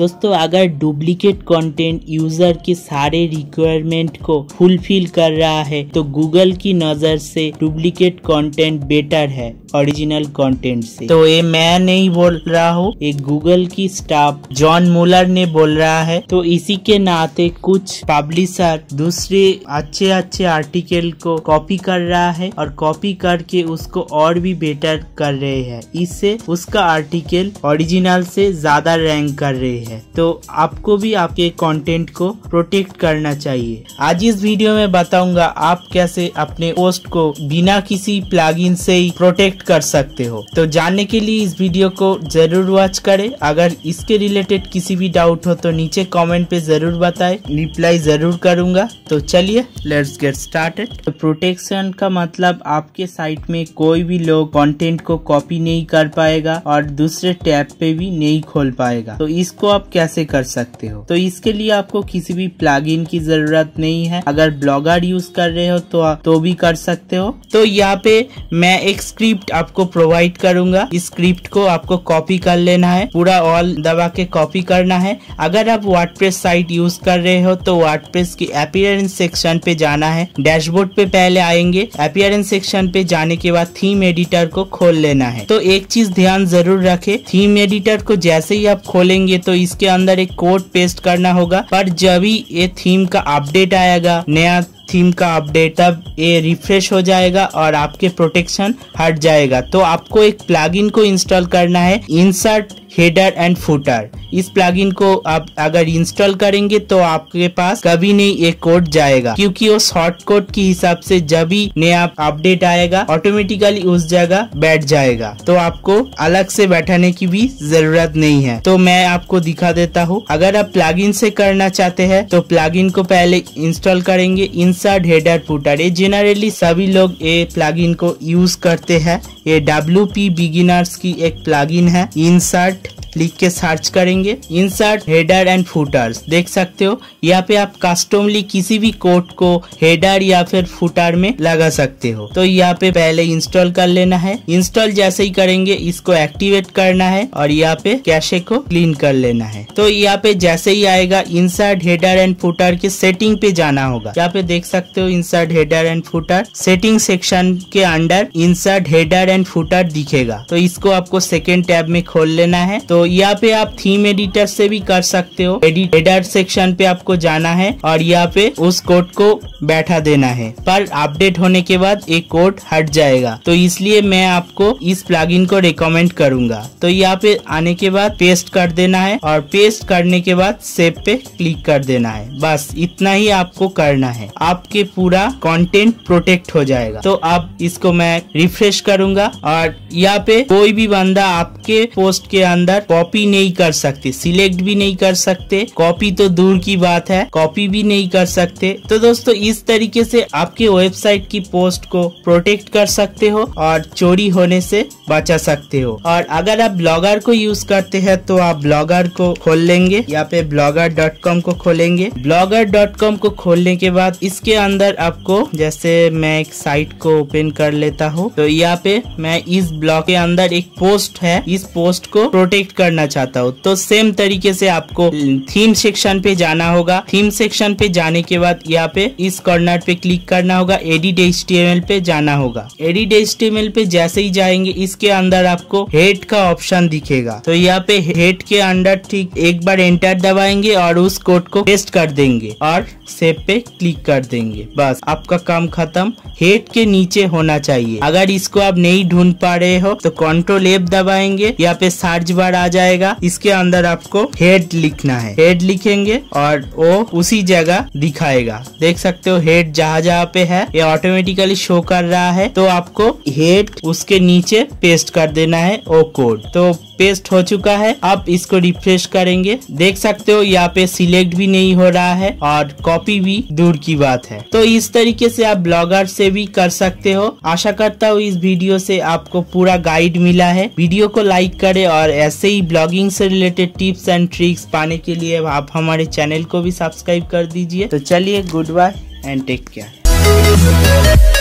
दोस्तों अगर duplicate content user के सारे रिक्वायरमेंट को फुलफिल कर रहा है तो गूगल की नज़र से डुप्लीकेट कंटेंट बेटर है ओरिजिनल कंटेंट से तो ये मैं नहीं बोल रहा हूँ ये गूगल की स्टाफ जॉन मुलर ने बोल रहा है तो इसी के नाते कुछ पब्लिशर दूसरे अच्छे अच्छे आर्टिकल को कॉपी कर रहा है और कॉपी करके उसको और भी बेटर कर रहे हैं इससे उसका आर्टिकल ओरिजिनल से ज्यादा रैंक कर रहे हैं है तो आपको भी आपके कंटेंट को प्रोटेक्ट करना चाहिए आज इस वीडियो में बताऊंगा आप कैसे अपने पोस्ट को बिना किसी प्लगइन से ही प्रोटेक्ट कर सकते हो तो जानने के लिए इस वीडियो को जरूर वॉच करें अगर इसके रिलेटेड किसी भी डाउट हो तो नीचे कमेंट पे जरूर बताए रिप्लाई जरूर करूंगा तो चलिए लेट्स गेट स्टार्टेड तो प्रोटेक्शन का मतलब आपके साइट में कोई भी लोग कंटेंट को कॉपी नहीं कर पाएगा और दूसरे टैब पे भी नहीं खोल पाएगा तो इसको आप आप कैसे कर सकते हो तो इसके लिए आपको किसी भी प्लगइन की जरूरत नहीं है अगर ब्लॉगर यूज कर रहे हो तो तो भी कर सकते हो तो यहाँ पे मैं एक स्क्रिप्ट आपको प्रोवाइड करूंगा इस स्क्रिप्ट को आपको कॉपी कर लेना है पूरा ऑल दबा के कॉपी करना है अगर आप वर्डप्रेस साइट यूज कर रहे हो तो वर्डप्रेस की अपियरेंस सेक्शन पे जाना है डैशबोर्ड पे पहले आएंगे अपियरेंस सेक्शन पे जाने के बाद थीम एडिटर को खोल लेना है तो एक चीज ध्यान जरूर रखे थीम एडिटर को जैसे ही आप खोलेंगे तो इसके अंदर एक कोड पेस्ट करना होगा पर जब ही ये थीम का अपडेट आएगा नया थीम का अपडेट तब ये रिफ्रेश हो जाएगा और आपके प्रोटेक्शन हट जाएगा तो आपको एक प्लगइन को इंस्टॉल करना है इंसर्ट हेडर एंड फुटर इस प्लगइन को आप अगर इंस्टॉल करेंगे तो आपके पास कभी नहीं ये कोड जाएगा क्योंकि वो शॉर्ट कोड के हिसाब से जब भी नया अपडेट आएगा ऑटोमेटिकली उस जगह बैठ जाएगा तो आपको अलग से बैठाने की भी जरूरत नहीं है तो मैं आपको दिखा देता हूँ अगर आप प्लग से करना चाहते हैं तो प्लग को पहले इंस्टॉल करेंगे इंसर्ट हेडर पुटर ये जेनरली सभी लोग ये प्लग को यूज करते हैं ये डब्ल्यू पी बिगिनर्स की एक प्लगइन है इंसर्ट लिख के सर्च करेंगे इंसर्ट हेडर एंड फुटर्स देख सकते हो यहाँ पे आप कस्टमली किसी भी कोड को हेडर या फिर फुटर में लगा सकते हो तो यहाँ पे पहले इंस्टॉल कर लेना है इंस्टॉल जैसे ही करेंगे इसको एक्टिवेट करना है और यहाँ पे कैशे को क्लीन कर लेना है तो यहाँ पे जैसे ही आएगा इंसर्ट हेडर एंड फुटर के सेटिंग पे जाना होगा यहाँ पे देख सकते हो insert header and footer setting section के under insert header and footer दिखेगा तो इसको आपको सेकेंड टैब में खोल लेना है तो यहाँ पे आप थीम एडिटर से भी कर सकते हो एडिटर सेक्शन पे आपको जाना है और यहाँ पे उस कोड को बैठा देना है पर अपडेट होने के बाद एक कोड हट जाएगा तो इसलिए मैं आपको इस प्लगइन को रिकमेंड करूंगा तो यहाँ पे आने के बाद पेस्ट कर देना है और पेस्ट करने के बाद सेव पे क्लिक कर देना है बस इतना ही आपको करना है आपके पूरा कंटेंट प्रोटेक्ट हो जाएगा तो अब इसको मैं रिफ्रेश करूंगा और यहाँ पे कोई भी बंदा आपके पोस्ट के अंदर कॉपी नहीं कर सकते सिलेक्ट भी नहीं कर सकते कॉपी तो दूर की बात है कॉपी भी नहीं कर सकते तो दोस्तों इस तरीके से आपके वेबसाइट की पोस्ट को प्रोटेक्ट कर सकते हो और चोरी होने से बचा सकते हो और अगर आप ब्लॉगर को यूज करते हैं तो आप ब्लॉगर को खोल लेंगे यहाँ पे ब्लॉगर डॉट कॉम को खोलेंगे ब्लॉगर डॉट कॉम को खोलने के बाद इसके अंदर आपको जैसे मैं एक साइट को ओपन कर लेता हूँ तो यहाँ पे मैं इस ब्लॉग के अंदर एक पोस्ट है इस पोस्ट को प्रोटेक्ट करना चाहता हूँ तो सेम तरीके से आपको थीम सेक्शन पे जाना होगा थीम सेक्शन पे जाने के बाद यहाँ पे इस कॉर्नर पे क्लिक करना होगा एडिट एच पे जाना होगा एडिट एच पे जैसे ही जाएंगे इसके अंदर आपको हेड का ऑप्शन दिखेगा तो यहाँ पे हेड के अंदर ठीक एक बार एंटर दबाएंगे और उस कोड को पेस्ट कर देंगे और सेव पे क्लिक कर देंगे बस आपका काम खत्म हेड के नीचे होना चाहिए अगर इसको आप नहीं ढूंढ पा रहे हो तो कंट्रोल एप दबाएंगे यहाँ पे सर्च बार आ जाएगा इसके अंदर आपको हेड लिखना है हेड लिखेंगे और वो उसी जगह दिखाएगा देख सकते हो हेड जहाँ जहाँ पे है ये ऑटोमेटिकली शो कर रहा है तो आपको हेड उसके नीचे पेस्ट कर देना है वो कोड तो पेस्ट हो चुका है अब इसको रिफ्रेश करेंगे देख सकते हो यहाँ पे सिलेक्ट भी नहीं हो रहा है और कॉपी भी दूर की बात है तो इस तरीके से आप ब्लॉगर से भी कर सकते हो आशा करता हूँ इस वीडियो से आपको पूरा गाइड मिला है वीडियो को लाइक करे और ऐसे ही ब्लॉगिंग से रिलेटेड टिप्स एंड ट्रिक्स पाने के लिए आप हमारे चैनल को भी सब्सक्राइब कर दीजिए तो चलिए goodbye and take care